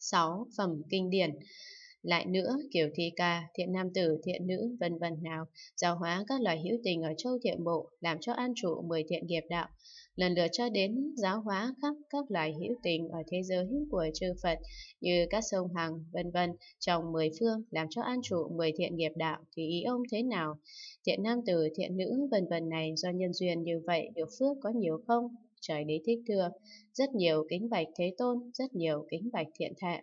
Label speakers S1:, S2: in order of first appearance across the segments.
S1: 6. Phẩm kinh điển lại nữa kiểu thi ca thiện nam tử thiện nữ vân vân nào giáo hóa các loài hữu tình ở châu thiện bộ làm cho an trụ mười thiện nghiệp đạo lần lượt cho đến giáo hóa khắp các loài hữu tình ở thế giới của chư phật như các sông hằng vân vân trong mười phương làm cho an trụ mười thiện nghiệp đạo thì ý ông thế nào thiện nam tử thiện nữ vân vân này do nhân duyên như vậy được phước có nhiều không trời lý thích thừa, rất nhiều kính bạch thế tôn, rất nhiều kính bạch thiện thệ.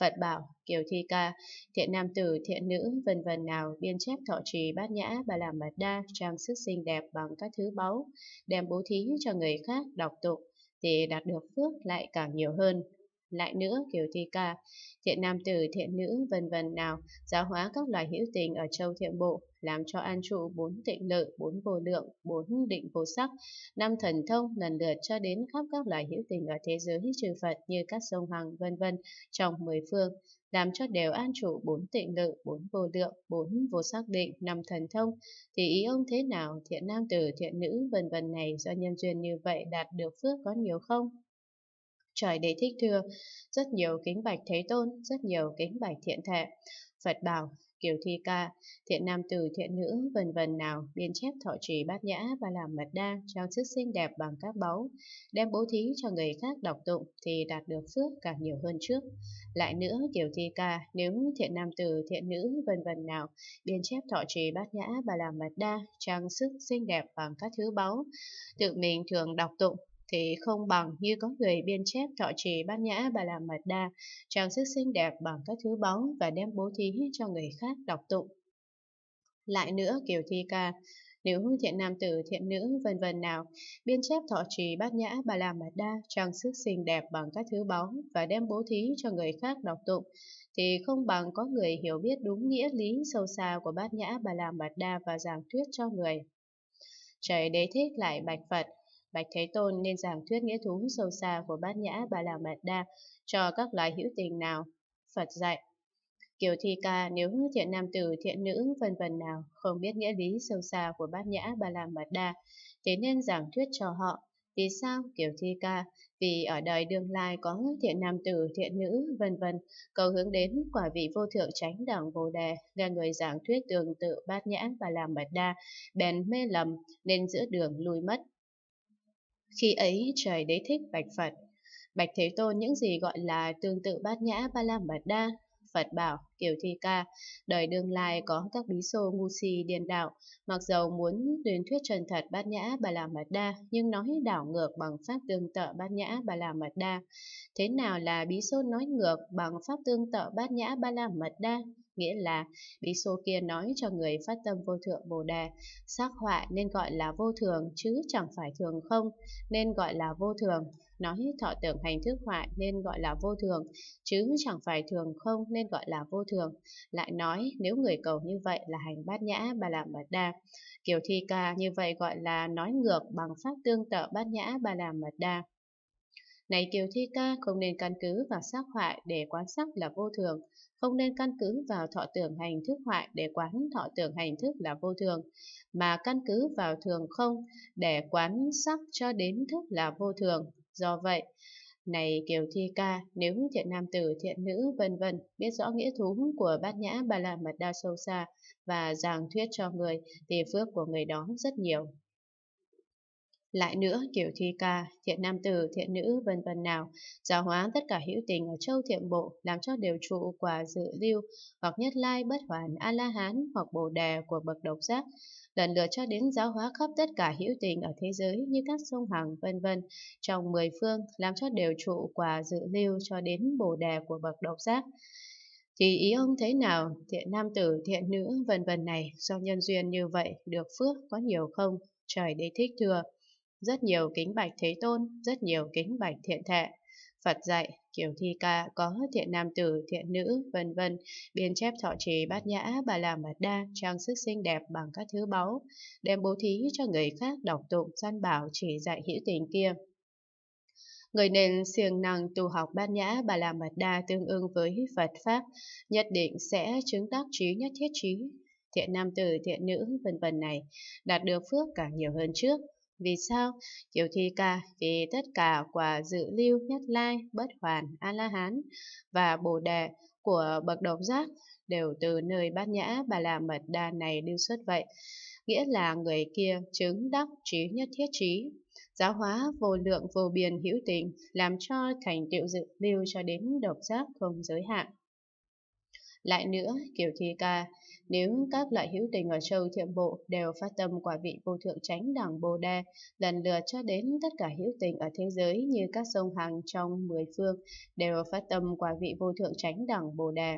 S1: Phật bảo, Kiều Thi Ca, thiện nam tử, thiện nữ, vân vân nào, biên chép thọ trì bát nhã và làm mật đa, trang sức xinh đẹp bằng các thứ báu, đem bố thí cho người khác, đọc tục, thì đạt được phước lại càng nhiều hơn lại nữ, kiều thi ca, thiện nam tử, thiện nữ, vân vân nào, giáo hóa các loài hữu tình ở châu thiện bộ, làm cho an trụ bốn tịnh lợi, bốn vô lượng, bốn định vô sắc, năm thần thông lần lượt cho đến khắp các loài hữu tình ở thế giới trừ Phật như các sông Hằng, vân vân trong mười phương, làm cho đều an trụ bốn tịnh lự, bốn vô lượng, bốn vô xác định, năm thần thông, thì ý ông thế nào, thiện nam tử, thiện nữ, vân vân này do nhân duyên như vậy đạt được phước có nhiều không? trời đầy thích thưa, rất nhiều kính bạch thế tôn, rất nhiều kính bạch thiện thệ. Phật bảo, kiều thi ca, thiện nam tử, thiện nữ, vân vân nào, biên chép thọ trì bát nhã và làm mật đa, trang sức xinh đẹp bằng các báu, đem bố thí cho người khác đọc tụng thì đạt được phước càng nhiều hơn trước. Lại nữa, kiều thi ca, nếu thiện nam tử, thiện nữ, vân vân nào, biên chép thọ trì bát nhã và làm mật đa, trang sức xinh đẹp bằng các thứ báu, tự mình thường đọc tụng thì không bằng như có người biên chép thọ trì bát nhã bà la mật đa trang sức xinh đẹp bằng các thứ báu và đem bố thí cho người khác đọc tụng lại nữa kiểu thi ca nếu thiện nam tử thiện nữ vân vân nào biên chép thọ trì bát nhã bà la mật đa trang sức xinh đẹp bằng các thứ báu và đem bố thí cho người khác đọc tụng thì không bằng có người hiểu biết đúng nghĩa lý sâu xa của bát nhã bà la mật đa và giảng thuyết cho người trời đế thích lại bạch phật Bạch Thế Tôn nên giảng thuyết nghĩa thú sâu xa của bát nhã bà la mật đa cho các loài hữu tình nào. Phật dạy. Kiều Thi Ca nếu thiện nam tử, thiện nữ, vân vân nào không biết nghĩa lý sâu xa của bát nhã bà la mật đa, thế nên giảng thuyết cho họ. Vì sao Kiều Thi Ca? Vì ở đời tương lai có thiện nam tử, thiện nữ, vân vân, cầu hướng đến quả vị vô thượng tránh đẳng vô đề, nghe người giảng thuyết tương tự bát nhã và la mật đa, bèn mê lầm, nên giữa đường lui mất, khi ấy trời đế thích bạch Phật. Bạch Thế Tôn những gì gọi là tương tự bát nhã ba la mật đa. Phật bảo, Kiều Thi Ca, đời đương lai có các bí xô ngu si điên đạo, mặc dầu muốn tuyên thuyết chân thật bát nhã bà la mật đa, nhưng nói đảo ngược bằng pháp tương tự bát nhã bà la mật đa. Thế nào là bí xô nói ngược bằng pháp tương tự bát nhã ba la mật đa? nghĩa là bí số kia nói cho người phát tâm vô thượng Bồ Đề, sắc họa nên gọi là vô thường chứ chẳng phải thường không, nên gọi là vô thường, nói thọ tưởng hành thức họa nên gọi là vô thường, chứ chẳng phải thường không nên gọi là vô thường. Lại nói nếu người cầu như vậy là hành bát nhã bà làm bát đa. Kiểu thi ca như vậy gọi là nói ngược bằng pháp tương tự bát nhã bà làm bát đa. Này Kiều Thi Ca không nên căn cứ vào sắc hoại để quán sắc là vô thường, không nên căn cứ vào thọ tưởng hành thức hoại để quán thọ tưởng hành thức là vô thường, mà căn cứ vào thường không để quán sắc cho đến thức là vô thường. Do vậy, này Kiều Thi Ca, nếu thiện nam tử, thiện nữ, vân vân biết rõ nghĩa thú của bát nhã ba la mật đa sâu xa và giảng thuyết cho người, thì phước của người đó rất nhiều. Lại nữa, kiểu thi ca, thiện nam tử, thiện nữ, vân vân nào, giáo hóa tất cả hữu tình ở châu thiện bộ, làm cho đều trụ quả dự lưu, hoặc nhất lai bất hoàn A-la-hán hoặc bồ đề của bậc độc giác, lần lượt cho đến giáo hóa khắp tất cả hữu tình ở thế giới như các sông Hằng vân vân trong mười phương làm cho đều trụ quả dự lưu cho đến bồ đề của bậc độc giác thì ý ông thế nào thiện nam tử thiện nữ vân vân này do nhân duyên như vậy được phước có nhiều không trời đế thích thừa rất nhiều kính bạch thế tôn, rất nhiều kính bạch thiện thệ. Phật dạy, kiểu thi ca có thiện nam tử, thiện nữ, vân vân, biên chép thọ trì bát nhã, bà làm mật đa, trang sức xinh đẹp bằng các thứ báu, đem bố thí cho người khác đọc tụng, gian bảo chỉ dạy hữu tình kia. Người nên siêng năng tu học bát nhã bà la mật đa tương ứng với Phật Pháp, nhất định sẽ chứng tác trí nhất thiết trí, thiện nam tử, thiện nữ, vân vân này, đạt được phước càng nhiều hơn trước. Vì sao? Chiều thi ca vì tất cả quả dự lưu nhất lai, bất hoàn, A-la-hán và Bồ Đề của bậc độc giác đều từ nơi bát nhã bà la mật đa này lưu xuất vậy. Nghĩa là người kia chứng đắc trí nhất thiết trí, giáo hóa vô lượng vô biên hữu tình làm cho thành tựu dự lưu cho đến độc giác không giới hạn. Lại nữa, kiểu thi ca, nếu các loại hữu tình ở châu thiệm bộ đều phát tâm quả vị vô thượng tránh đẳng Bồ đề lần lượt cho đến tất cả hữu tình ở thế giới như các sông hàng trong mười phương đều phát tâm quả vị vô thượng tránh đẳng Bồ đề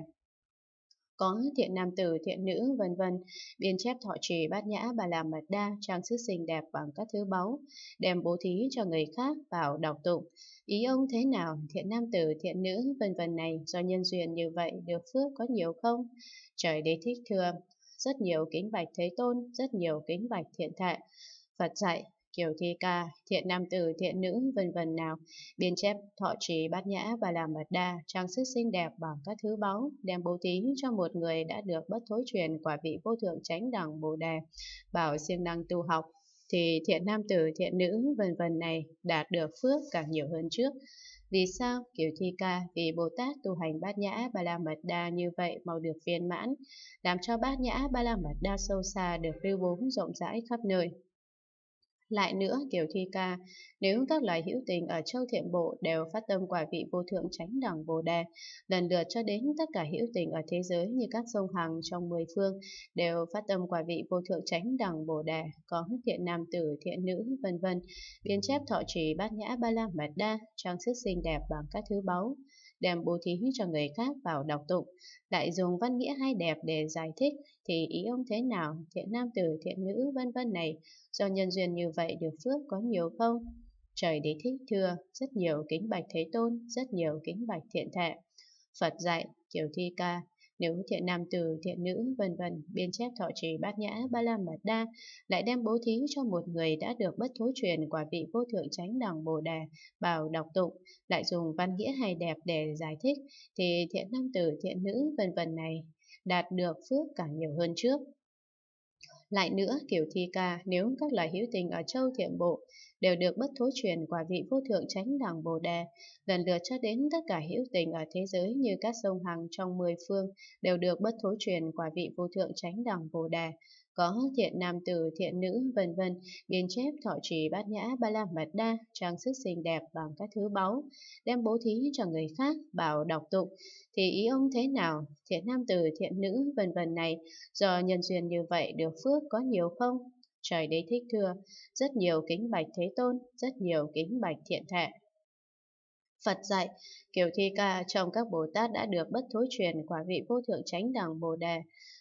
S1: có thiện nam tử, thiện nữ, vân vân, biên chép thọ trì bát nhã bà làm mật đa, trang sức xinh đẹp bằng các thứ báu, đem bố thí cho người khác vào đọc tụng. Ý ông thế nào, thiện nam tử, thiện nữ, vân vân này, do nhân duyên như vậy, được phước có nhiều không? Trời đế thích thưa, rất nhiều kính bạch thế tôn, rất nhiều kính bạch thiện thệ. Phật dạy, kiểu thi ca, thiện nam tử, thiện nữ, vân vân nào, biên chép thọ trì bát nhã và làm mật đa, trang sức xinh đẹp bằng các thứ báu, đem bố thí cho một người đã được bất thối truyền quả vị vô thượng chánh đẳng bồ đề, bảo siêng năng tu học, thì thiện nam tử, thiện nữ, vân vân này đạt được phước càng nhiều hơn trước. Vì sao? Kiểu thi ca, vì Bồ Tát tu hành bát nhã ba la mật đa như vậy mau được viên mãn, làm cho bát nhã ba la mật đa sâu xa được lưu bốn rộng rãi khắp nơi. Lại nữa, Kiều Thi Ca, nếu các loài hữu tình ở châu thiện bộ đều phát tâm quả vị vô thượng tránh đẳng Bồ Đề, lần lượt cho đến tất cả hữu tình ở thế giới như các sông Hằng trong mười phương đều phát tâm quả vị vô thượng tránh đẳng Bồ Đề, có thiện nam tử, thiện nữ, vân vân, biên chép thọ trì bát nhã ba la mật đa, trang sức xinh đẹp bằng các thứ báu đem bố thí cho người khác vào đọc tụng, lại dùng văn nghĩa hay đẹp để giải thích thì ý ông thế nào, thiện nam tử, thiện nữ, vân vân này, do nhân duyên như vậy được phước có nhiều không? Trời đế thích thưa, rất nhiều kính bạch thế tôn, rất nhiều kính bạch thiện thệ. Phật dạy, kiểu thi ca, nếu thiện nam từ, thiện nữ, vân vân biên chép thọ trì bát nhã ba la mật đa lại đem bố thí cho một người đã được bất thối truyền quả vị vô thượng chánh đẳng bồ đề bảo đọc tụng, lại dùng văn nghĩa hay đẹp để giải thích thì thiện nam từ, thiện nữ, vân vân này đạt được phước càng nhiều hơn trước. Lại nữa, kiểu thi ca, nếu các loài hữu tình ở châu thiện bộ đều được bất thối truyền quả vị vô thượng chánh đẳng Bồ Đề, lần lượt cho đến tất cả hữu tình ở thế giới như các sông hằng trong mười phương đều được bất thối truyền quả vị vô thượng chánh đẳng Bồ Đề, có thiện nam tử, thiện nữ, vân vân, biên chép thọ trì bát nhã ba la mật đa, trang sức xinh đẹp bằng các thứ báu, đem bố thí cho người khác, bảo đọc tụng, thì ý ông thế nào, thiện nam tử, thiện nữ, vân vân này, do nhân duyên như vậy được phước có nhiều không? trời đế thích thưa, rất nhiều kính bạch thế tôn, rất nhiều kính bạch thiện thệ. Phật dạy, Kiều Thi Ca trong các Bồ Tát đã được bất thối truyền quả vị vô thượng chánh đẳng Bồ Đề,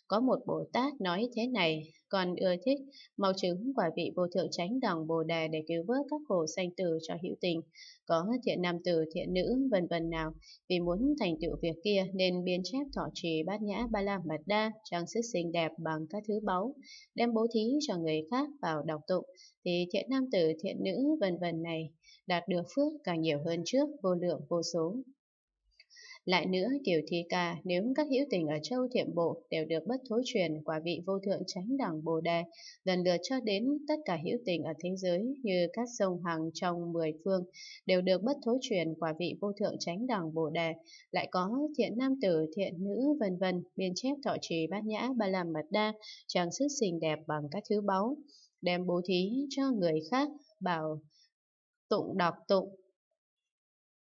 S1: có một Bồ Tát nói thế này, còn ưa thích mau chứng quả vị vô thượng chánh đẳng Bồ Đề để cứu vớt các khổ sanh tử cho hữu tình, có thiện nam tử, thiện nữ, vân vân nào, vì muốn thành tựu việc kia nên biên chép thọ trì bát nhã ba la mật đa, trang sức xinh đẹp bằng các thứ báu, đem bố thí cho người khác vào đọc tụng, thì thiện nam tử, thiện nữ, vân vân này đạt được phước càng nhiều hơn trước vô lượng vô số. Lại nữa, tiểu thi ca, nếu các hữu tình ở châu thiệm bộ đều được bất thối truyền quả vị vô thượng chánh đẳng Bồ Đề, lần lượt cho đến tất cả hữu tình ở thế giới như các sông hàng trong mười phương đều được bất thối truyền quả vị vô thượng chánh đẳng Bồ Đề, lại có thiện nam tử, thiện nữ vân vân, biên chép thọ trì bát nhã ba làm mật đa, trang sức xinh đẹp bằng các thứ báu, đem bố thí cho người khác, bảo tụng đọc tụng